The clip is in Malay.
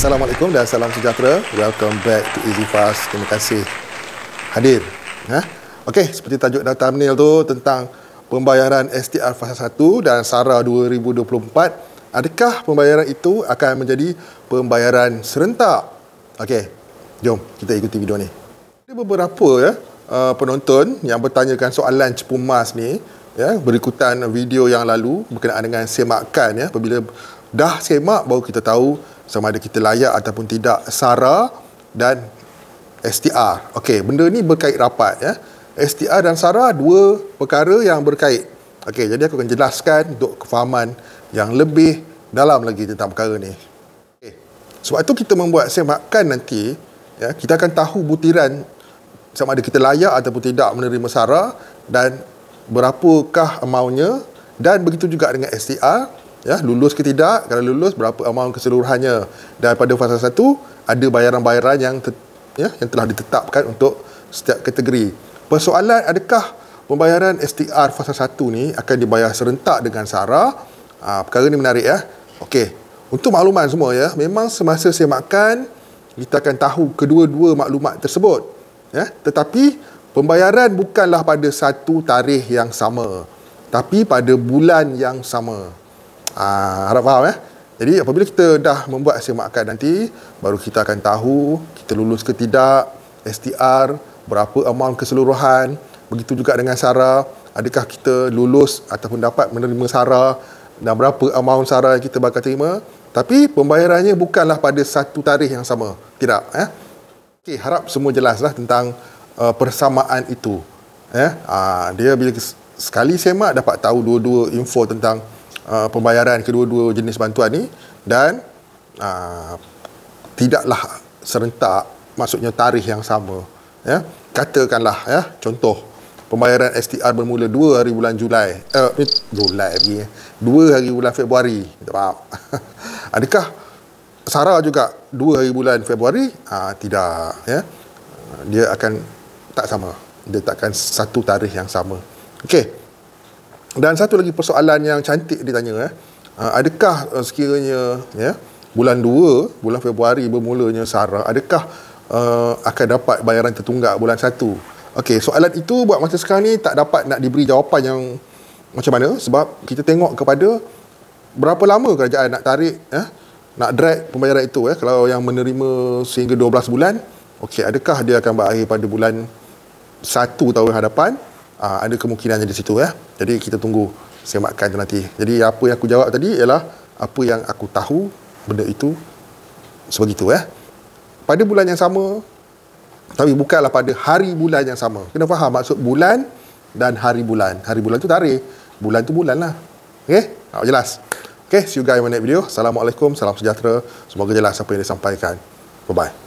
Assalamualaikum dan salam sejahtera. Welcome back to Easy Fast. Terima kasih hadir. Ha? Okey, seperti tajuk dalam thumbnail tu tentang pembayaran STR fasa 1 dan SARA 2024, adakah pembayaran itu akan menjadi pembayaran serentak? Okey, jom kita ikuti video ni. Ada beberapa ya uh, penonton yang bertanyakan soalan cepu mas ni ya berikutan video yang lalu berkenaan dengan semakan ya apabila dah semak baru kita tahu sama ada kita layak ataupun tidak SARA dan STR. Okey, benda ni berkait rapat ya. STR dan SARA dua perkara yang berkait. Okey, jadi aku akan jelaskan untuk kefahaman yang lebih dalam lagi tentang perkara ni. Okey. Sebab itu kita membuat semakan nanti ya, kita akan tahu butiran sama ada kita layak ataupun tidak menerima SARA dan berapakah amaunya dan begitu juga dengan STR ya lulus ke tidak kalau lulus berapa amount keseluruhannya daripada fasa satu ada bayaran-bayaran yang ter, ya yang telah ditetapkan untuk setiap kategori persoalan adakah pembayaran STR fasa satu ni akan dibayar serentak dengan SARA ha, ah, perkara ni menarik ya okey untuk makluman semua ya memang semasa saya makan kita akan tahu kedua-dua maklumat tersebut ya tetapi pembayaran bukanlah pada satu tarikh yang sama tapi pada bulan yang sama Ah, harap faham ya. Jadi apabila kita dah membuat SM akad nanti, baru kita akan tahu kita lulus ke tidak, STR, berapa amount keseluruhan, begitu juga dengan SARA, adakah kita lulus ataupun dapat menerima SARA dan berapa amount SARA yang kita bakal terima. Tapi pembayarannya bukanlah pada satu tarikh yang sama. Tidak. Eh? Okay, harap semua jelaslah tentang uh, persamaan itu. Eh? Uh, dia bila sekali semak dapat tahu dua-dua info tentang uh, pembayaran kedua-dua jenis bantuan ni dan uh, tidaklah serentak maksudnya tarikh yang sama ya katakanlah ya contoh pembayaran STR bermula 2 hari bulan Julai eh, eh Julai ni 2 eh. hari bulan Februari faham adakah Sarah juga 2 hari bulan Februari uh, tidak ya dia akan tak sama dia takkan satu tarikh yang sama okey dan satu lagi persoalan yang cantik dia tanya eh. Ah, adakah eh, sekiranya ya bulan 2 bulan Februari bermulanya SARA adakah uh, akan dapat bayaran tertunggak bulan 1? Okey, soalan itu buat masa sekarang ni tak dapat nak diberi jawapan yang macam mana sebab kita tengok kepada berapa lama kerajaan nak tarik eh nak drag pembayaran itu eh kalau yang menerima sehingga 12 bulan okey adakah dia akan berakhir pada bulan 1 tahun hadapan uh, ada kemungkinannya di situ ya. Jadi kita tunggu semakkan tu nanti. Jadi apa yang aku jawab tadi ialah apa yang aku tahu benda itu sebegitu ya. Pada bulan yang sama tapi bukanlah pada hari bulan yang sama. Kena faham maksud bulan dan hari bulan. Hari bulan tu tarikh. Bulan tu bulan lah. Okay? nak ah, jelas. Okay, see you guys in my next video. Assalamualaikum, salam sejahtera. Semoga jelas apa yang disampaikan. Bye-bye.